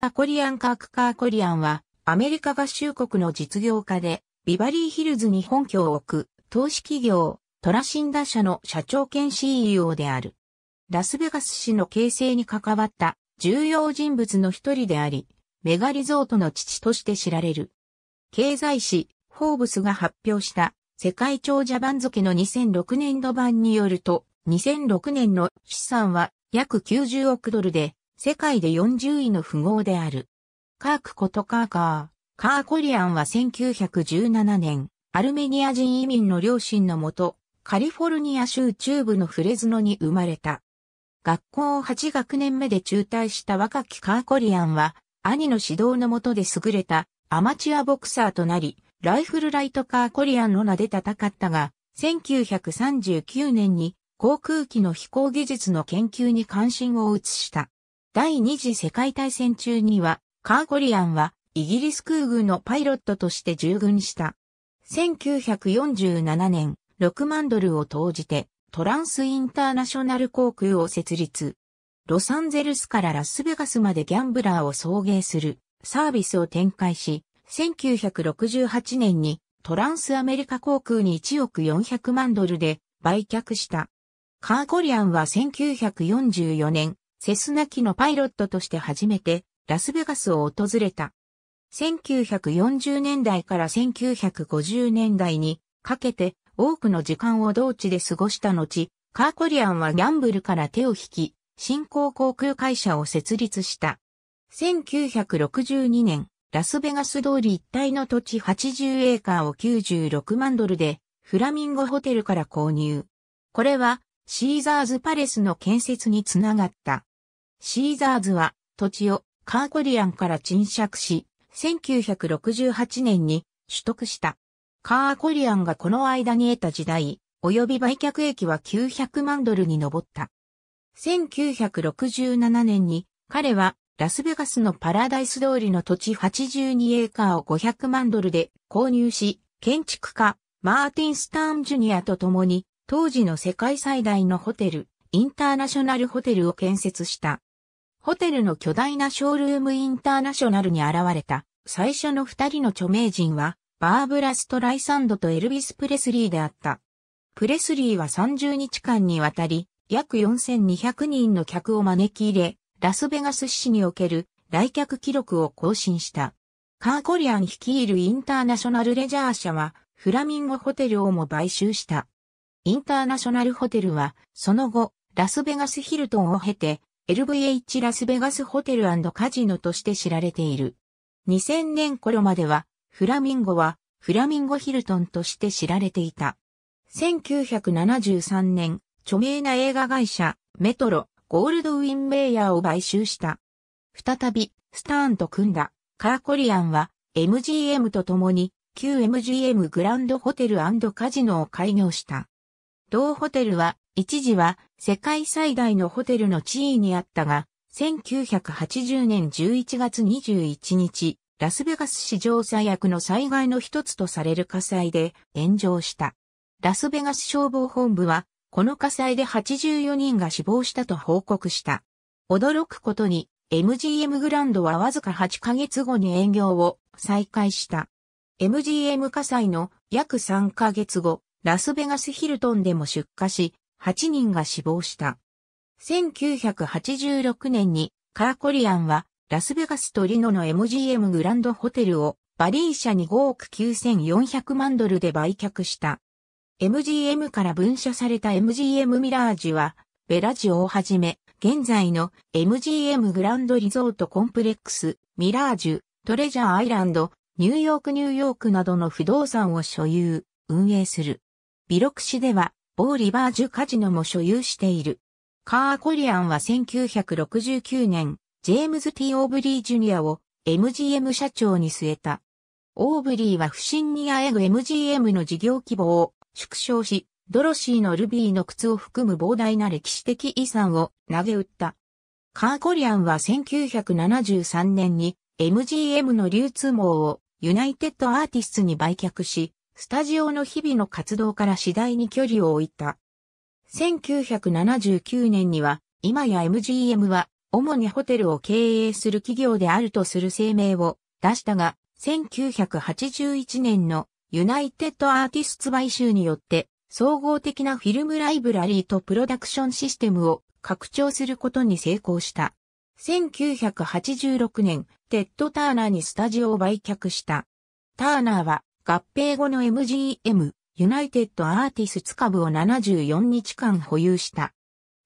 アコリアン・カーク・カーコリアンは、アメリカ合衆国の実業家で、ビバリーヒルズに本拠を置く、投資企業、トラシンダ社の社長兼 CEO である。ラスベガス市の形成に関わった重要人物の一人であり、メガリゾートの父として知られる。経済誌、フォーブスが発表した世界長者番付の2006年度版によると、2006年の資産は約90億ドルで、世界で40位の富豪である。カークことカーカー、カーコリアンは1917年、アルメニア人移民の両親のもと、カリフォルニア州中部のフレズノに生まれた。学校を8学年目で中退した若きカーコリアンは、兄の指導の下で優れたアマチュアボクサーとなり、ライフルライトカーコリアンの名で戦ったが、1939年に航空機の飛行技術の研究に関心を移した。第二次世界大戦中には、カーゴリアンはイギリス空軍のパイロットとして従軍した。1947年、6万ドルを投じて、トランスインターナショナル航空を設立。ロサンゼルスからラスベガスまでギャンブラーを送迎するサービスを展開し、1968年にトランスアメリカ航空に1億400万ドルで売却した。カーゴリアンは1944年セスナ機のパイロットとして初めてラスベガスを訪れた。1940年代から1950年代にかけて多くの時間を同地で過ごした後、カーコリアンはギャンブルから手を引き、新興航空会社を設立した。1962年、ラスベガス通り一帯の土地80エーカーを96万ドルで、フラミンゴホテルから購入。これは、シーザーズパレスの建設につながった。シーザーズは土地をカーコリアンから賃借し、1968年に取得した。カーコリアンがこの間に得た時代、及び売却益は900万ドルに上った。1967年に彼はラスベガスのパラダイス通りの土地82エーカーを500万ドルで購入し、建築家マーティン・スターン・ジュニアと共に当時の世界最大のホテル、インターナショナルホテルを建設した。ホテルの巨大なショールームインターナショナルに現れた最初の二人の著名人は、バーブラ・ストライサンドとエルビス・プレスリーであった。プレスリーは30日間にわたり、約4200人の客を招き入れ、ラスベガス市における来客記録を更新した。カーコリアン率いるインターナショナルレジャー社は、フラミンゴホテルをも買収した。インターナショナルホテルは、その後、ラスベガスヒルトンを経て、LVH ラスベガスホテルカジノとして知られている。2000年頃までは、フラミンゴは、フラミンゴヒルトンとして知られていた。1973年、著名な映画会社、メトロ、ゴールドウィン・メイヤーを買収した。再び、スターンと組んだ、カーコリアンは、MGM と共に、旧 MGM グランドホテルカジノを開業した。同ホテルは、一時は世界最大のホテルの地位にあったが、1980年11月21日、ラスベガス史上最悪の災害の一つとされる火災で炎上した。ラスベガス消防本部は、この火災で84人が死亡したと報告した。驚くことに、MGM グランドはわずか8ヶ月後に営業を再開した。MGM 火災の約3ヶ月後、ラスベガスヒルトンでも出火し、8人が死亡した。1986年にカーコリアンはラスベガスとリノの MGM グランドホテルをバリー社に5億9400万ドルで売却した。MGM から分社された MGM ミラージュはベラジオをはじめ現在の MGM グランドリゾートコンプレックス、ミラージュ、トレジャーアイランド、ニューヨークニューヨークなどの不動産を所有、運営する。ビロクシではーリバージュカジノも所有している。カー・コリアンは1969年、ジェームズ・ T・ オーブリー・ジュニアを MGM 社長に据えた。オーブリーは不審にあえぐ MGM の事業規模を縮小し、ドロシーのルビーの靴を含む膨大な歴史的遺産を投げ打った。カー・コリアンは1973年に MGM の流通網をユナイテッドアーティスツに売却し、スタジオの日々の活動から次第に距離を置いた。1979年には、今や MGM は、主にホテルを経営する企業であるとする声明を出したが、1981年のユナイテッドアーティスツ買収によって、総合的なフィルムライブラリーとプロダクションシステムを拡張することに成功した。1986年、テッド・ターナーにスタジオを売却した。ターナーは合併後の MGM、ユナイテッドアーティスツ株を74日間保有した。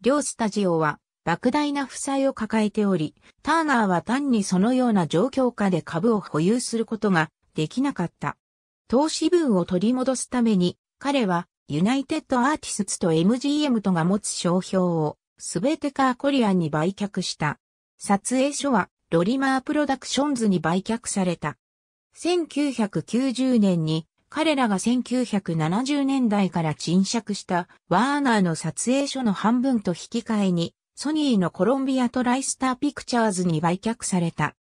両スタジオは、莫大な負債を抱えており、ターナーは単にそのような状況下で株を保有することができなかった。投資分を取り戻すために、彼は、ユナイテッドアーティスツと MGM とが持つ商標を、すべてカーコリアンに売却した。撮影所は、ロリマープロダクションズに売却された。1990年に彼らが1970年代から沈借したワーナーの撮影所の半分と引き換えにソニーのコロンビアトライスターピクチャーズに売却された。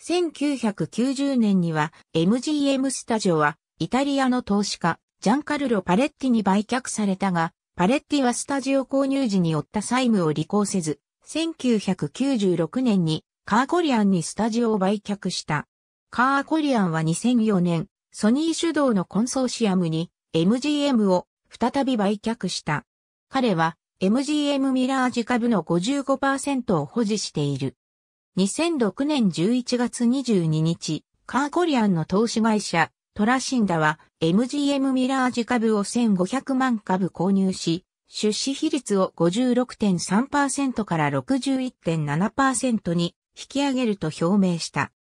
1990年には MGM スタジオはイタリアの投資家ジャンカルロ・パレッティに売却されたが、パレッティはスタジオ購入時に負った債務を履行せず、1996年にカーコリアンにスタジオを売却した。カーコリアンは2004年、ソニー主導のコンソーシアムに MGM を再び売却した。彼は MGM ミラージ株の55%を保持している。2006年11月22日、カーコリアンの投資会社、トラシンダは MGM ミラージ株を1500万株購入し、出資比率を56.3%から61.7%に引き上げると表明した。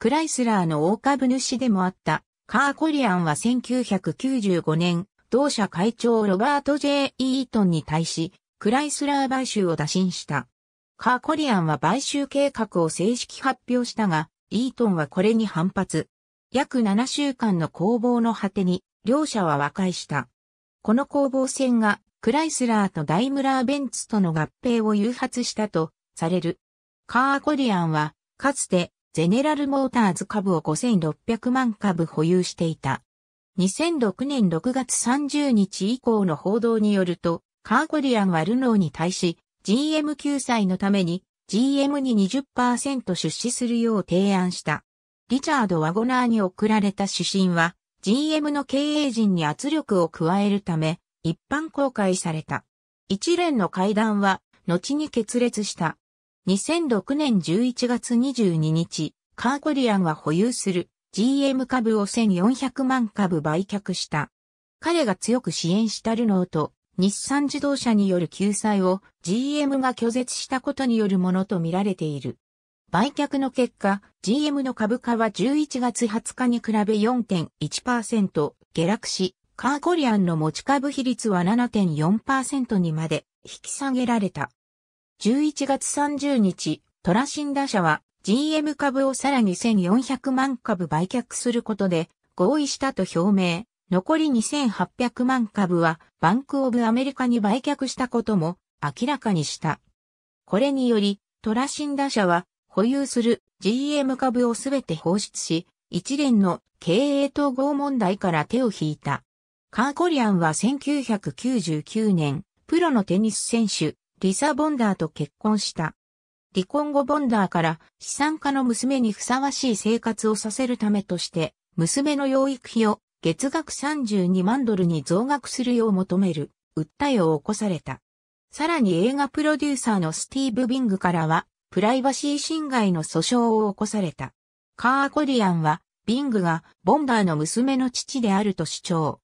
クライスラーの大株主でもあったカー・コリアンは1995年、同社会長ロバート・ J・ イートンに対し、クライスラー買収を打診した。カー・コリアンは買収計画を正式発表したが、イートンはこれに反発。約7週間の攻防の果てに、両者は和解した。この攻防戦が、クライスラーとダイムラー・ベンツとの合併を誘発したと、される。カー・コリアンは、かつて、ゼネラルモーターズ株を5600万株保有していた。2006年6月30日以降の報道によると、カーゴリアンはルノーに対し、GM 救済のために GM に20%出資するよう提案した。リチャード・ワゴナーに送られた指針は、GM の経営陣に圧力を加えるため、一般公開された。一連の会談は、後に決裂した。2006年11月22日、カーコリアンは保有する GM 株を1400万株売却した。彼が強く支援したルノーと日産自動車による救済を GM が拒絶したことによるものとみられている。売却の結果、GM の株価は11月20日に比べ4.1%下落し、カーコリアンの持ち株比率は7.4%にまで引き下げられた。11月30日、トラシンダ社は GM 株をさらに1400万株売却することで合意したと表明。残り2800万株はバンクオブアメリカに売却したことも明らかにした。これにより、トラシンダ社は保有する GM 株をすべて放出し、一連の経営統合問題から手を引いた。カーコリアンは1999年、プロのテニス選手、リサ・ボンダーと結婚した。離婚後ボンダーから資産家の娘にふさわしい生活をさせるためとして、娘の養育費を月額32万ドルに増額するよう求める訴えを起こされた。さらに映画プロデューサーのスティーブ・ビングからは、プライバシー侵害の訴訟を起こされた。カー・コリアンは、ビングがボンダーの娘の父であると主張。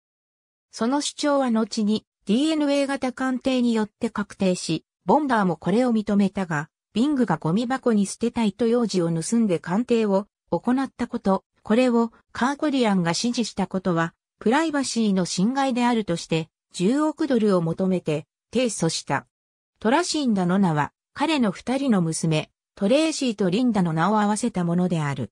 その主張は後に、DNA 型鑑定によって確定し、ボンダーもこれを認めたが、ビングがゴミ箱に捨てた糸用紙を盗んで鑑定を行ったこと、これをカーコリアンが指示したことは、プライバシーの侵害であるとして、10億ドルを求めて提訴した。トラシンダの名は、彼の二人の娘、トレーシーとリンダの名を合わせたものである。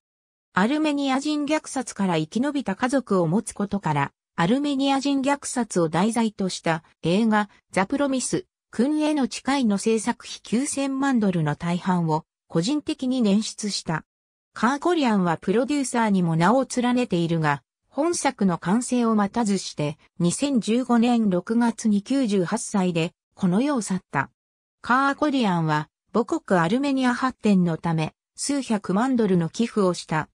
アルメニア人虐殺から生き延びた家族を持つことから、アルメニア人虐殺を題材とした映画ザ・プロミス、君への誓いの制作費9000万ドルの大半を個人的に捻出した。カーコリアンはプロデューサーにも名を連ねているが、本作の完成を待たずして2015年6月に98歳でこの世を去った。カーコリアンは母国アルメニア発展のため数百万ドルの寄付をした。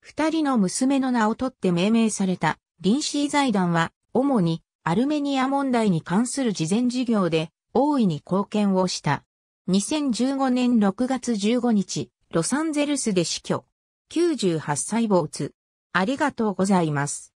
二人の娘の名を取って命名されたリンシー財団は、主にアルメニア問題に関する事前事業で大いに貢献をした。2015年6月15日、ロサンゼルスで死去。98歳没。ありがとうございます。